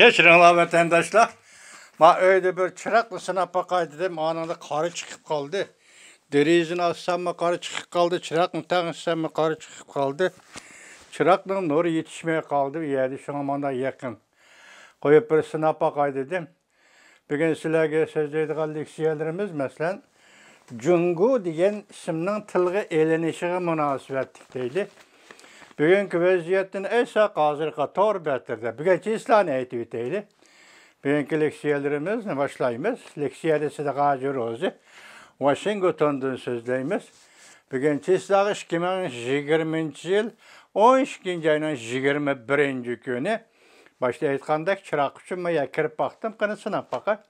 Keçirin la vatandaşlar. Ma öyle bir çıraklısına bakay dedim. Anında karı çıkıp kaldı. Derizini assam mı karı çıkıp kaldı. Çırak mı tanışsam mı karı çıkıp kaldı. Çıraklığın nuru yetişmeye kaldı. Yedi şu amanda yakın. Koyup bir sınav bakay dedim. Bugün sizlerge sözleydiğen leksiyelerimiz mesela Cungu diyen isimden tılgı eğlenişine münasebetlik deydi. Bugünkü vəziyyətin əsə qazırqa tor bətirdə. Bugünkü İslam eğitimiydi. Bugünkü leksiyelerimiz ne başlayımız? Leksiyelisi de Gazi Rozi. Washington'dan sözləyimiz. Bugünkü İslam 2020-ci il 12-ci ayının 21-ci günü. Başta etkandak kiraq üçün mən kirib baxdım, qınısına baxaq.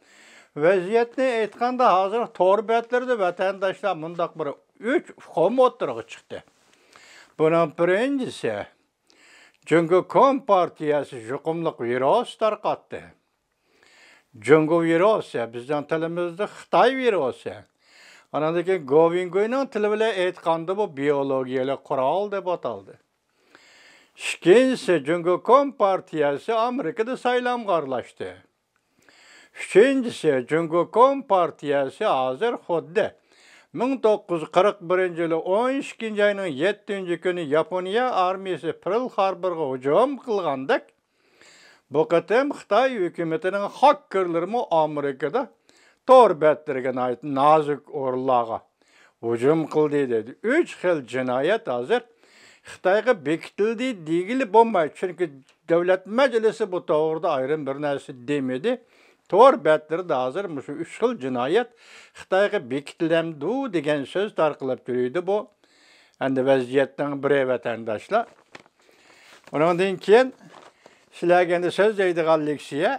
Vəziyyətini aytqanda hazır tor bətlərdə vətəndaşlar mündaq bir 3 xom oturuğu çıxdı. Bunun Cüngü Kom Partiyası yukumluk virus tarqatdı. Cüngü virus ya, bizden tilimizde Xitay virus ya. Anadaki Govingoy'nun tili bile etkandı bu biyologiyeli kural de ataldı. İkincisi Cüngü Kom Partiyası Amerika'da saylamgarlaştı. Üçüncüsü Cüngü Kom Partiyası hazır xuddi 1941 жылы 12 айының 7 күні Япония армиясы Пірл Харборға ұжым қылғандық. Бұл қытым Қытай үкіметінің хаккерлерімі Америкада тор бәттірген айты назық орлаға ұжым қылды деді. Үш қыл жинайет азыр Қытайға бекітілді дегілі болмайды. Чүнкі дәулет мәжілісі бұл тауырды айрым бір нәрсе демеді. Тор бәтлерді азыр мұшы үш қыл жинайет Қытайғы бекітілемді деген сөз тарқылып жүрейді бұ. Әнді вәзиеттің бірі вәтәндашла. Оныңден кейін, сіләгенді сөз дейдіған лексия,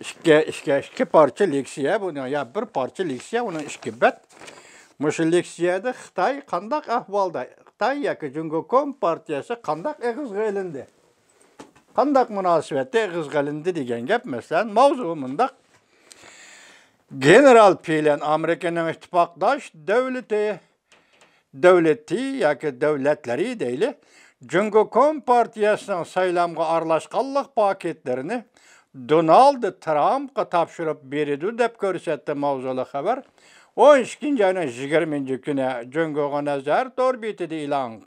ішке, ішке, ішке парчы лексия, bu я бір парчы лексия, uni ішке бәт. Мұшы лексияды Қытай қандақ ахвалда, Қытай яқы Жүнгі партиясы қандақ әғызға әлінді. қандақ мұнасибетте кызгалынды деген кеп мәселен мавзуу мындак генерал пилен американын иттифакташ дәвлети дәвлети яки дәвләтләре дейли Cüngü Kompartiyasının saylamğa arlaşqanlıq paketlerini Donald Trump'a tapşırıp beridi dep görsetdi mavzulu xəbər. 12 ayının 20 ilan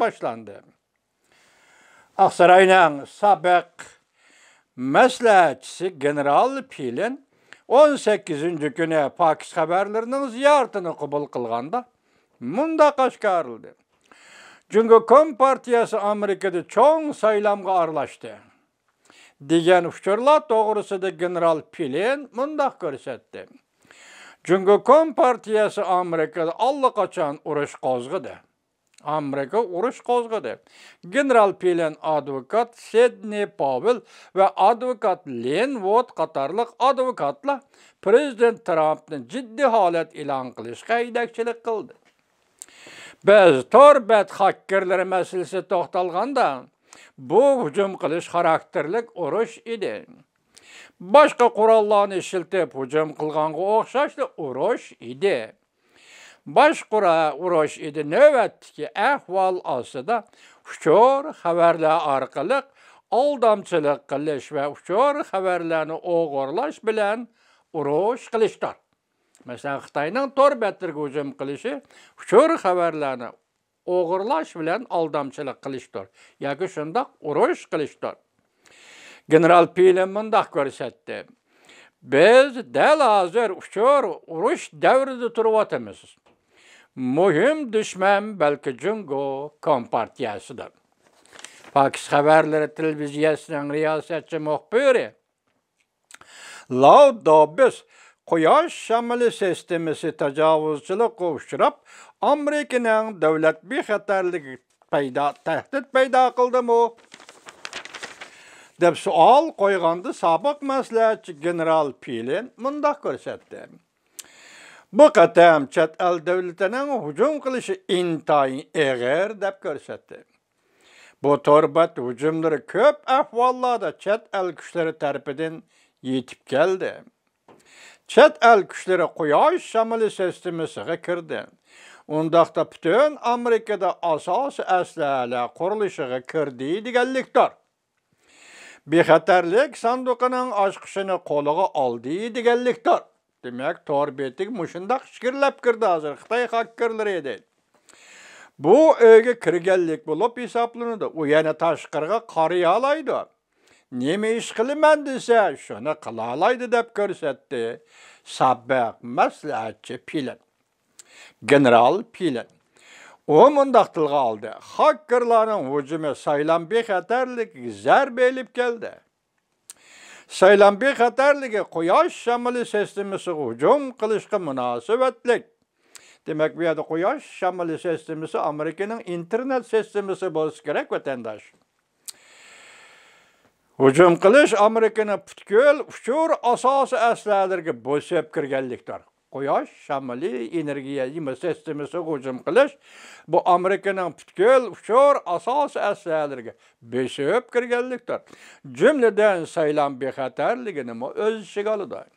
başlandı. Ağsarayla sabıq məsləhətçisi general Pilin 18-ci günü Pakis xəbərlərinin ziyarətini qəbul qılğanda mündəq aşkarıldı. Çünki Kom partiyası Amerikada çoğun saylamğa arlaşdı. Degen uçurlar doğrusu da general Pilin mündəq görsətdi. Çünki Kom partiyası Amerikada allaqaçan uruş qozğıdır. Америка ұрыш қозғады. Генерал Пелен адвокат Седни Павел вән адвокат Лен Вот қатарлық адвокатла президент Трамптың жидді халет илан қылышқа қылды. Бәз тор бәт хаккерлері мәсілісі тоқталғанда, бұл үжім қылыш характерлік ұрыш иді. Башқа құралланы шілтеп үжім қылғанғы оқшашлы ұрыш иді. Башкура ураш иде нөвәттәге әхвал астыда учор хәбәрләр аркылы алдамчылык кылыш ва учор хәбәрләрне огырлаш белән урыш кылыштар. Мәсәлән, Хитаенның тор бәтергә һөҗүм кылышы учор хәбәрләрне огырлаш белән алдамчылык кылыштар яки шундый урыш кылыштар. General Pilem mındaq görsətdi. Biz dəl hazır uçur uruş dövrüdə turvatımız. muhim düşman balki Jungo Kompartiyasidir. Pokis xabarlari televiziyasining riyosatchi muxbiri Lau Dobbs quyosh shamoli sistemasi tajovuzchilikqa uchrab, Amerikaning davlat bexatarligi paydo tahdid paydo qildimi? deb savol qo'yganda sobiq maslahatchi general Pilin mundoq ko'rsatdi. Bu qatam çət əl dövlətinin hücum qılışı intayın əğər dəb görsətdi. Bu torbat hücumları köp əhvallarda çət əl güçləri tərpidin yetib gəldi. Çət əl güçləri quyaş şamili sistemisiga kirdi. Ondaqda bütün Amerikada asası əsləhələ qurulışıqı kirdi digəllikdir. Bexətərlik sanduqının aşqışını qoluğa aldı digəllikdir. Demek torbetlik muşundaq şikirlap kirdi hazır. Xitay hakkerleri edeydi. Bu öyge kirgenlik bulup hesaplanıdı. O yana taşqırga qarıya alaydı. Neme iş qiliman desa, şuni qila alaydı deb ko'rsatdi. Sabiq maslahatchi Pilin. General Pilin. O mundaq tilga oldi. Hakkerlarning hujumi saylan bexatarlik zarba elib keldi. saylanbek xatarligi quyosh shamili sistemasiga hujum qilishga munosabatlik demak bu yerda quyosh shamili sistemasi amerikaning internet sistemasi bo'lishi kerak vatandosh hujum qilish amerikani butkul uchur asosi aslariga bo'sab kirganlikdir қояш шамали энергия ими системасы ғожым қылыш, бұ Американың пүткел ұшор асас әсәлірге беші өп кіргелдіктар. Жүмледен сайлан бехатарлігі нема өз шығалы дай.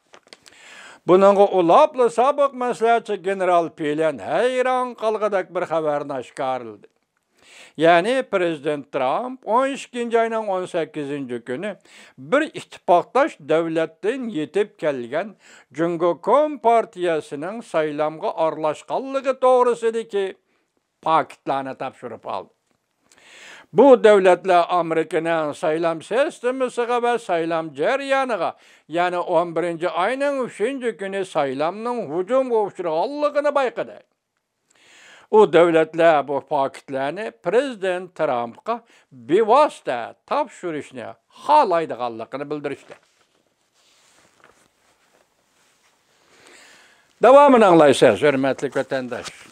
Бұныңғы ұлаплы сабық мәсләтші генерал Пелен әйран қалғадық бір хабарын ашқарылды. Yani Prezident Trump 12. ayının 18. günü bir ittifaktaş devletin yetip kelgen Cungo Kom Partiyasının saylamga arlaşkallığı doğrusidiki paketlerine tapşırıp aldı. Bu devletle Amerikanın saylam sistemisiga ve saylam ceryanıga, yani 11. ayının 3. günü saylamның hücum uçurğanlığını bayqadı o devletler bu paketlerini Prezident Trump'a bir vasıta bevosita topshirishni xohlaydiganligini bildirishdi. Davomini anglaysiz, hurmatli vatandosh.